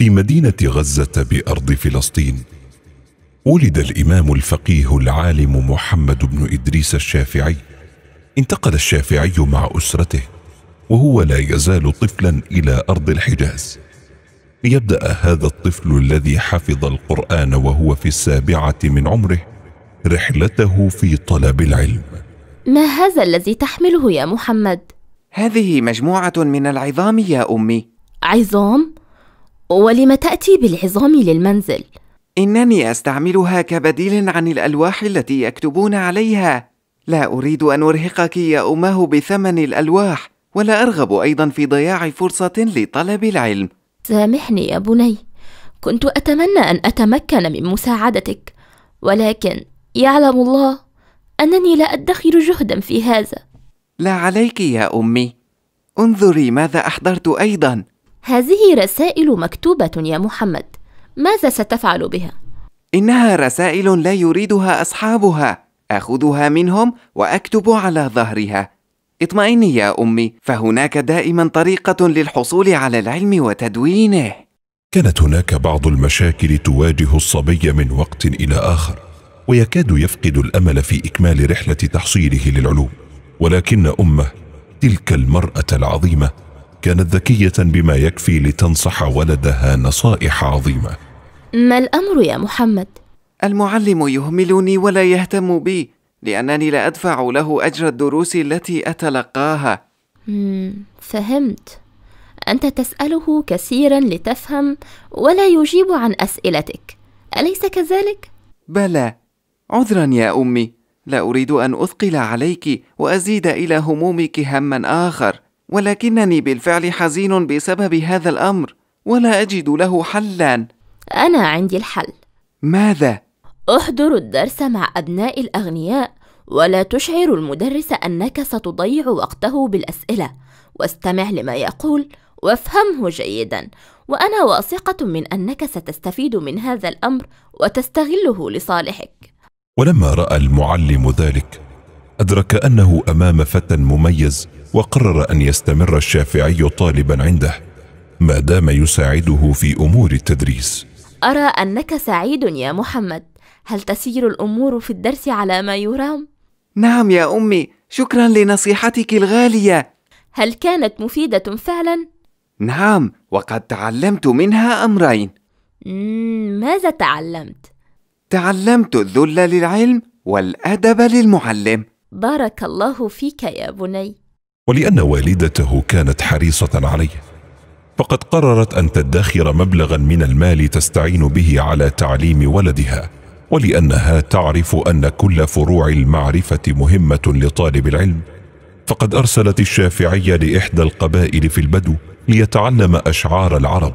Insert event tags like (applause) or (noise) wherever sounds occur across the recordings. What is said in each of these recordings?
في مدينه غزه بارض فلسطين ولد الامام الفقيه العالم محمد بن ادريس الشافعي انتقل الشافعي مع اسرته وهو لا يزال طفلا الى ارض الحجاز ليبدا هذا الطفل الذي حفظ القران وهو في السابعه من عمره رحلته في طلب العلم ما هذا الذي تحمله يا محمد هذه مجموعه من العظام يا امي عظام ولم تأتي بالعظام للمنزل؟ إنني أستعملها كبديل عن الألواح التي يكتبون عليها لا أريد أن أرهقك يا أماه بثمن الألواح ولا أرغب أيضا في ضياع فرصة لطلب العلم سامحني يا بني كنت أتمنى أن أتمكن من مساعدتك ولكن يعلم الله أنني لا أدخر جهدا في هذا لا عليك يا أمي انظري ماذا أحضرت أيضا هذه رسائل مكتوبة يا محمد، ماذا ستفعل بها؟ إنها رسائل لا يريدها أصحابها، آخذها منهم وأكتب على ظهرها. اطمئني يا أمي، فهناك دائما طريقة للحصول على العلم وتدوينه. كانت هناك بعض المشاكل تواجه الصبي من وقت إلى آخر، ويكاد يفقد الأمل في إكمال رحلة تحصيله للعلوم، ولكن أمه، تلك المرأة العظيمة، كانت ذكية بما يكفي لتنصح ولدها نصائح عظيمة ما الأمر يا محمد؟ المعلم يهملني ولا يهتم بي لأنني لا أدفع له أجر الدروس التي أتلقاها فهمت أنت تسأله كثيرا لتفهم ولا يجيب عن أسئلتك أليس كذلك؟ بلى عذرا يا أمي لا أريد أن أثقل عليك وأزيد إلى همومك هما آخر ولكنني بالفعل حزين بسبب هذا الأمر ولا أجد له حلا أنا عندي الحل ماذا؟ احضر الدرس مع أبناء الأغنياء ولا تشعر المدرس أنك ستضيع وقته بالأسئلة واستمع لما يقول وافهمه جيدا وأنا واثقة من أنك ستستفيد من هذا الأمر وتستغله لصالحك ولما رأى المعلم ذلك أدرك أنه أمام فتى مميز وقرر أن يستمر الشافعي طالبا عنده ما دام يساعده في أمور التدريس أرى أنك سعيد يا محمد هل تسير الأمور في الدرس على ما يرام؟ نعم يا أمي شكرا لنصيحتك الغالية هل كانت مفيدة فعلا؟ نعم وقد تعلمت منها أمرين ماذا تعلمت؟ تعلمت الذل للعلم والأدب للمعلم بارك الله فيك يا بني ولان والدته كانت حريصه عليه فقد قررت ان تدخر مبلغا من المال تستعين به على تعليم ولدها ولانها تعرف ان كل فروع المعرفه مهمه لطالب العلم فقد ارسلت الشافعيه لاحدى القبائل في البدو ليتعلم اشعار العرب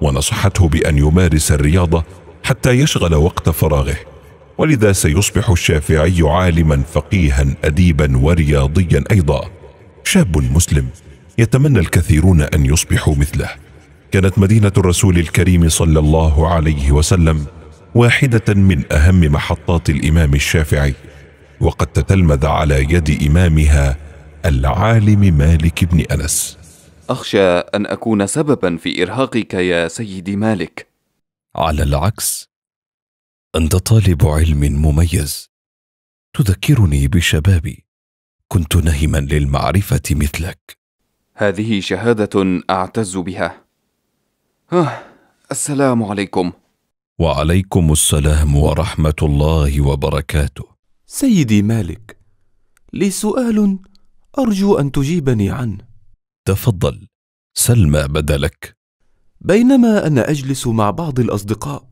ونصحته بان يمارس الرياضه حتى يشغل وقت فراغه ولذا سيصبح الشافعي عالما فقيها اديبا ورياضيا ايضا شاب مسلم يتمنى الكثيرون أن يصبحوا مثله كانت مدينة الرسول الكريم صلى الله عليه وسلم واحدة من أهم محطات الإمام الشافعي وقد تتلمذ على يد إمامها العالم مالك بن أنس أخشى أن أكون سببا في إرهاقك يا سيدي مالك على العكس أنت طالب علم مميز تذكرني بشبابي كنت نهما للمعرفه مثلك هذه شهاده اعتز بها آه السلام عليكم وعليكم السلام ورحمه الله وبركاته سيدي مالك لي سؤال ارجو ان تجيبني عنه تفضل سل ما بدلك بينما انا اجلس مع بعض الاصدقاء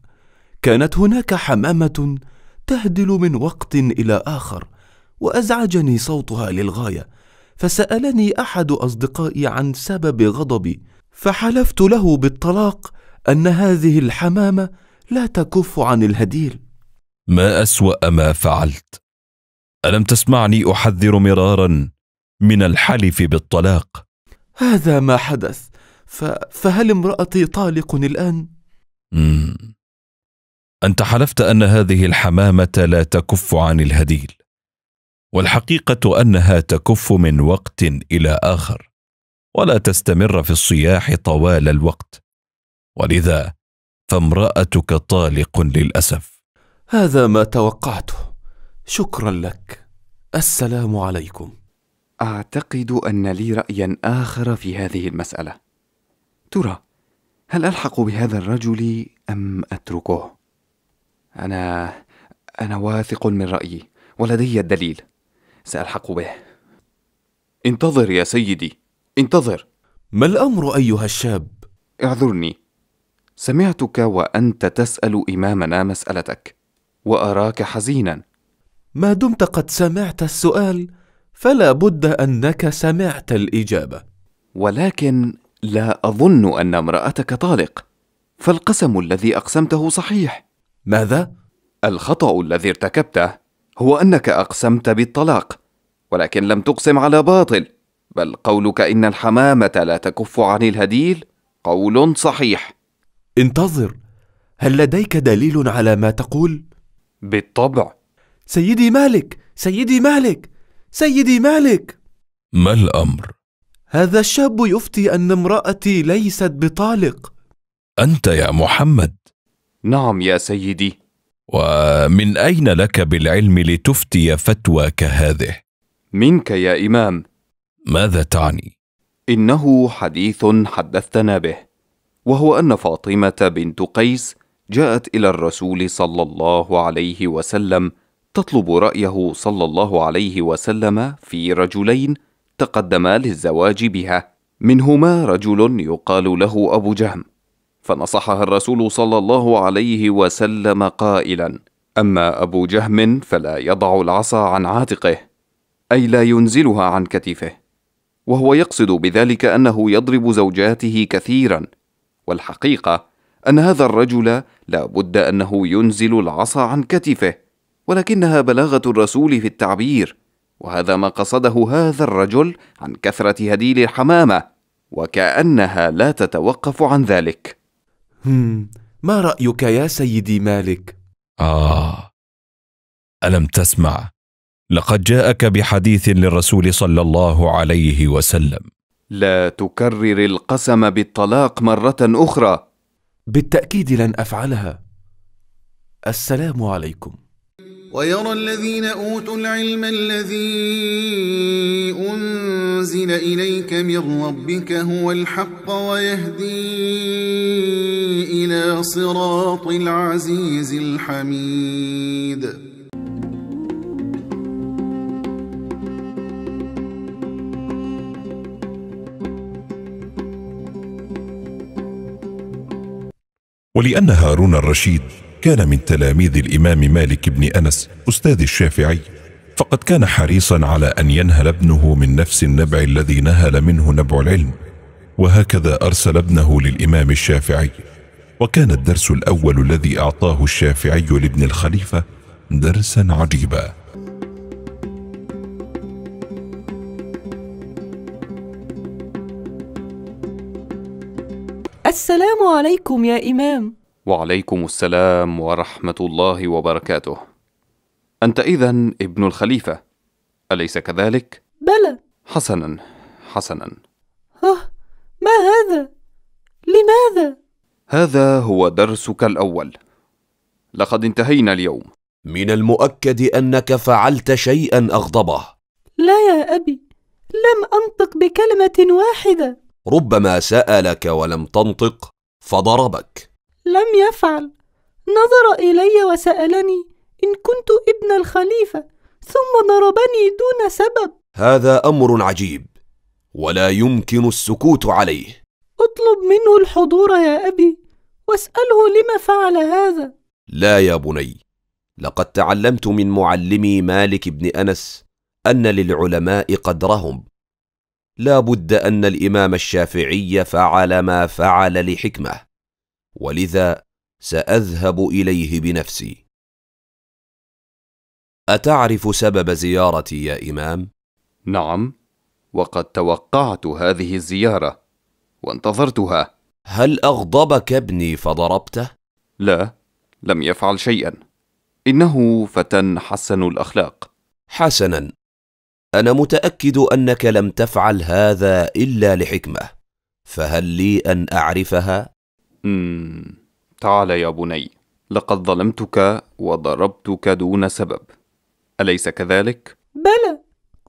كانت هناك حمامه تهدل من وقت الى اخر وازعجني صوتها للغايه فسالني احد اصدقائي عن سبب غضبي فحلفت له بالطلاق ان هذه الحمامه لا تكف عن الهديل ما اسوا ما فعلت الم تسمعني احذر مرارا من الحلف بالطلاق هذا ما حدث ف... فهل امراتي طالق الان مم. انت حلفت ان هذه الحمامه لا تكف عن الهديل والحقيقه انها تكف من وقت الى اخر ولا تستمر في الصياح طوال الوقت ولذا فامراتك طالق للاسف هذا ما توقعته شكرا لك السلام عليكم اعتقد ان لي رايا اخر في هذه المساله ترى هل الحق بهذا الرجل ام اتركه انا انا واثق من رايي ولدي الدليل سألحق به انتظر يا سيدي انتظر ما الأمر أيها الشاب؟ اعذرني سمعتك وأنت تسأل إمامنا مسألتك وأراك حزينا ما دمت قد سمعت السؤال فلا بد أنك سمعت الإجابة ولكن لا أظن أن امرأتك طالق فالقسم الذي أقسمته صحيح ماذا؟ الخطأ الذي ارتكبته هو انك اقسمت بالطلاق ولكن لم تقسم على باطل بل قولك ان الحمامه لا تكف عن الهديل قول صحيح انتظر هل لديك دليل على ما تقول بالطبع سيدي مالك سيدي مالك سيدي مالك ما الامر هذا الشاب يفتي ان امراتي ليست بطالق انت يا محمد نعم يا سيدي ومن أين لك بالعلم لتفتي فتوى كهذه؟ منك يا إمام ماذا تعني؟ إنه حديث حدثتنا به وهو أن فاطمة بنت قيس جاءت إلى الرسول صلى الله عليه وسلم تطلب رأيه صلى الله عليه وسلم في رجلين تقدما للزواج بها منهما رجل يقال له أبو جهم فنصحها الرسول صلى الله عليه وسلم قائلا اما ابو جهم فلا يضع العصا عن عاتقه اي لا ينزلها عن كتفه وهو يقصد بذلك انه يضرب زوجاته كثيرا والحقيقه ان هذا الرجل لا بد انه ينزل العصا عن كتفه ولكنها بلاغه الرسول في التعبير وهذا ما قصده هذا الرجل عن كثره هديل الحمامه وكانها لا تتوقف عن ذلك ما رأيك يا سيدي مالك؟ آه ألم تسمع؟ لقد جاءك بحديث للرسول صلى الله عليه وسلم لا تكرر القسم بالطلاق مرة أخرى بالتأكيد لن أفعلها السلام عليكم ويرى الذين أوتوا العلم الذي أنزل إليك من ربك هو الحق ويهدي إلى صراط العزيز الحميد ولأن هارون الرشيد كان من تلاميذ الإمام مالك بن أنس أستاذ الشافعي فقد كان حريصا على أن ينهل ابنه من نفس النبع الذي نهل منه نبع العلم وهكذا أرسل ابنه للإمام الشافعي وكان الدرس الأول الذي أعطاه الشافعي لابن الخليفة درسا عجيبا السلام عليكم يا إمام وعليكم السلام ورحمة الله وبركاته. أنت إذا ابن الخليفة، أليس كذلك؟ بلى. حسنا، حسنا. آه، ما هذا؟ لماذا؟ هذا هو درسك الأول. لقد انتهينا اليوم. من المؤكد أنك فعلت شيئا أغضبه. لا يا أبي، لم أنطق بكلمة واحدة. ربما سألك ولم تنطق فضربك. لم يفعل نظر إلي وسألني إن كنت ابن الخليفة ثم ضربني دون سبب هذا أمر عجيب ولا يمكن السكوت عليه اطلب منه الحضور يا أبي واسأله لما فعل هذا لا يا بني لقد تعلمت من معلمي مالك بن أنس أن للعلماء قدرهم لا بد أن الإمام الشافعي فعل ما فعل لحكمة ولذا ساذهب اليه بنفسي اتعرف سبب زيارتي يا امام نعم وقد توقعت هذه الزياره وانتظرتها هل اغضبك ابني فضربته لا لم يفعل شيئا انه فتى حسن الاخلاق حسنا انا متاكد انك لم تفعل هذا الا لحكمه فهل لي ان اعرفها تعال يا بني لقد ظلمتك وضربتك دون سبب أليس كذلك؟ بلى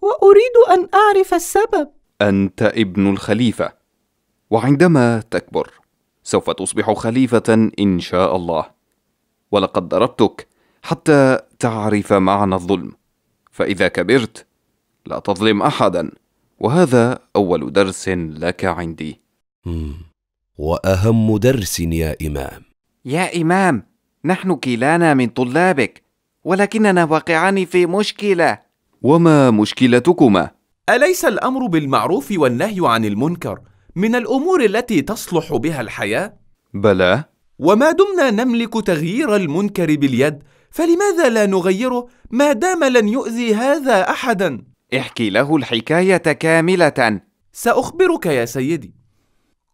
وأريد أن أعرف السبب أنت ابن الخليفة وعندما تكبر سوف تصبح خليفة إن شاء الله ولقد ضربتك حتى تعرف معنى الظلم فإذا كبرت لا تظلم أحدا وهذا أول درس لك عندي واهم درس يا امام يا امام نحن كلانا من طلابك ولكننا واقعان في مشكله وما مشكلتكما اليس الامر بالمعروف والنهي عن المنكر من الامور التي تصلح بها الحياه بلى وما دمنا نملك تغيير المنكر باليد فلماذا لا نغيره ما دام لن يؤذي هذا احدا احكي له الحكايه كامله ساخبرك يا سيدي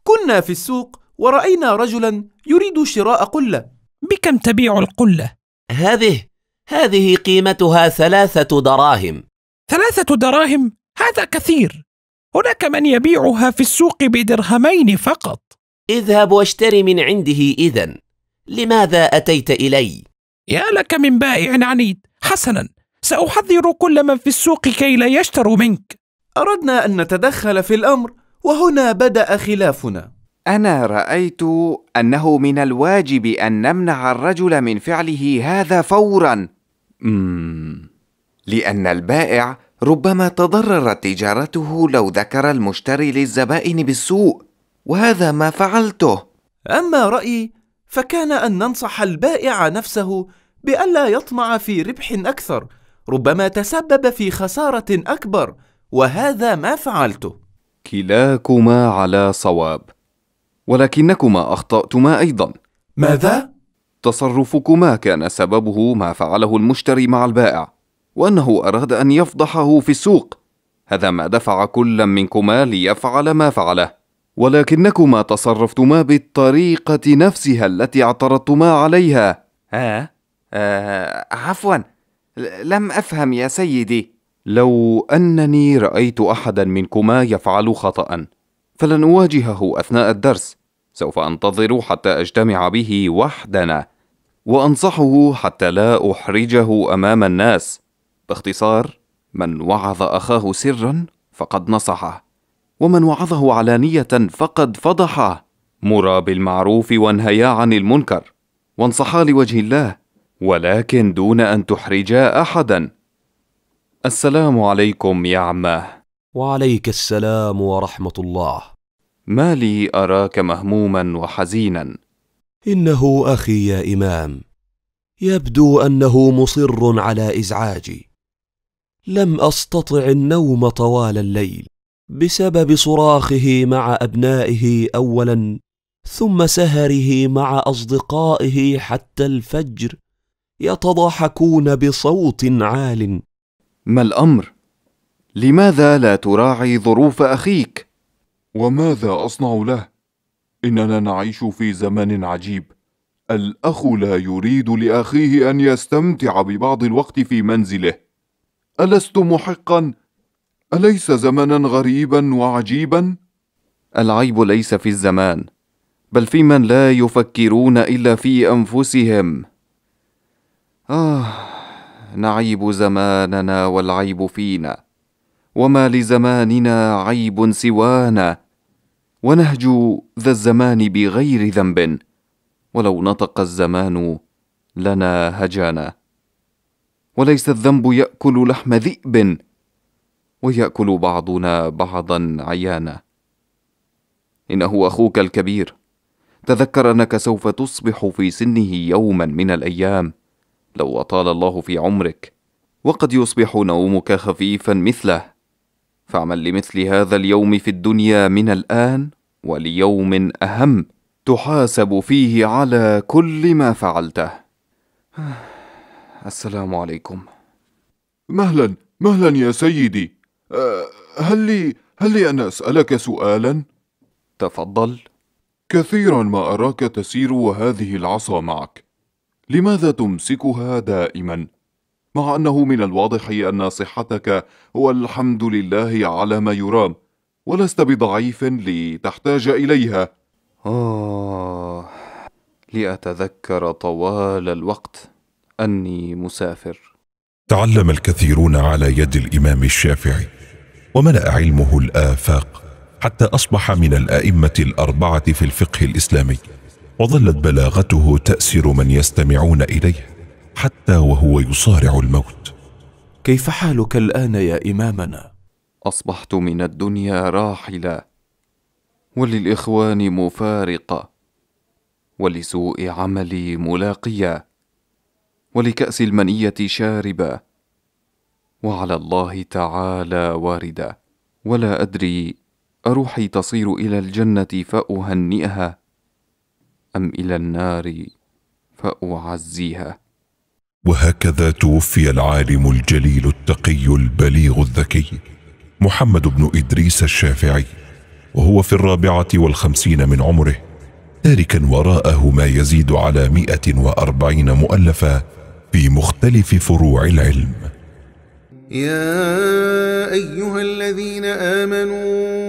كنا في السوق ورأينا رجلا يريد شراء قلة بكم تبيع القلة؟ هذه هذه قيمتها ثلاثة دراهم ثلاثة دراهم؟ هذا كثير هناك من يبيعها في السوق بدرهمين فقط اذهب واشتر من عنده إذا لماذا أتيت إلي؟ يا لك من بائع عنيد حسنا سأحذر كل من في السوق كي لا يشتروا منك أردنا أن نتدخل في الأمر وهنا بدأ خلافنا أنا رأيت أنه من الواجب أن نمنع الرجل من فعله هذا فورا لأن البائع ربما تضررت تجارته لو ذكر المشتري للزبائن بالسوء وهذا ما فعلته أما رأيي فكان أن ننصح البائع نفسه بألا يطمع في ربح أكثر ربما تسبب في خسارة أكبر وهذا ما فعلته كلاكما على صواب ولكنكما اخطاتما ايضا ماذا تصرفكما كان سببه ما فعله المشتري مع البائع وانه اراد ان يفضحه في السوق هذا ما دفع كل منكما ليفعل ما فعله ولكنكما تصرفتما بالطريقه نفسها التي اعترضتما عليها آه, آه عفوا لم افهم يا سيدي لو انني رايت احدا منكما يفعل خطا فلن اواجهه اثناء الدرس سوف انتظر حتى اجتمع به وحدنا وانصحه حتى لا احرجه امام الناس باختصار من وعظ اخاه سرا فقد نصحه ومن وعظه علانيه فقد فضحه مرا بالمعروف وانهيا عن المنكر وانصحا لوجه الله ولكن دون ان تحرجا احدا السلام عليكم يا عماه وعليك السلام ورحمه الله ما لي اراك مهموما وحزينا انه اخي يا امام يبدو انه مصر على ازعاجي لم استطع النوم طوال الليل بسبب صراخه مع ابنائه اولا ثم سهره مع اصدقائه حتى الفجر يتضاحكون بصوت عال ما الامر لماذا لا تراعي ظروف اخيك وماذا اصنع له اننا نعيش في زمن عجيب الاخ لا يريد لاخيه ان يستمتع ببعض الوقت في منزله الست محقا اليس زمنا غريبا وعجيبا العيب ليس في الزمان بل في من لا يفكرون الا في انفسهم اه نعيب زماننا والعيب فينا وما لزماننا عيب سوانا ونهجو ذا الزمان بغير ذنب ولو نطق الزمان لنا هجانا وليس الذنب ياكل لحم ذئب وياكل بعضنا بعضا عيانا انه اخوك الكبير تذكر انك سوف تصبح في سنه يوما من الايام لو أطال الله في عمرك وقد يصبح نومك خفيفا مثله فاعمل لمثل هذا اليوم في الدنيا من الآن وليوم أهم تحاسب فيه على كل ما فعلته (sighs) السلام عليكم مهلا مهلا يا سيدي آه، هل لي هل لي أن أسألك سؤالا؟ تفضل كثيرا ما أراك تسير وهذه العصا معك لماذا تمسكها دائما مع أنه من الواضح أن صحتك والحمد لله على ما يرام ولست بضعيف لتحتاج إليها آه لأتذكر طوال الوقت أني مسافر تعلم الكثيرون على يد الإمام الشافعي وملأ علمه الآفاق حتى أصبح من الأئمة الأربعة في الفقه الإسلامي وظلت بلاغته تأسر من يستمعون إليه حتى وهو يصارع الموت كيف حالك الآن يا إمامنا؟ أصبحت من الدنيا راحلة وللإخوان مفارقة ولسوء عملي ملاقية ولكأس المنية شاربة وعلى الله تعالى واردة ولا أدري أروحي تصير إلى الجنة فأهنئها أم إلى النار فأعزيها وهكذا توفي العالم الجليل التقي البليغ الذكي محمد بن إدريس الشافعي وهو في الرابعة والخمسين من عمره تاركا وراءه ما يزيد على مئة وأربعين مؤلفة في مختلف فروع العلم يا أيها الذين آمنوا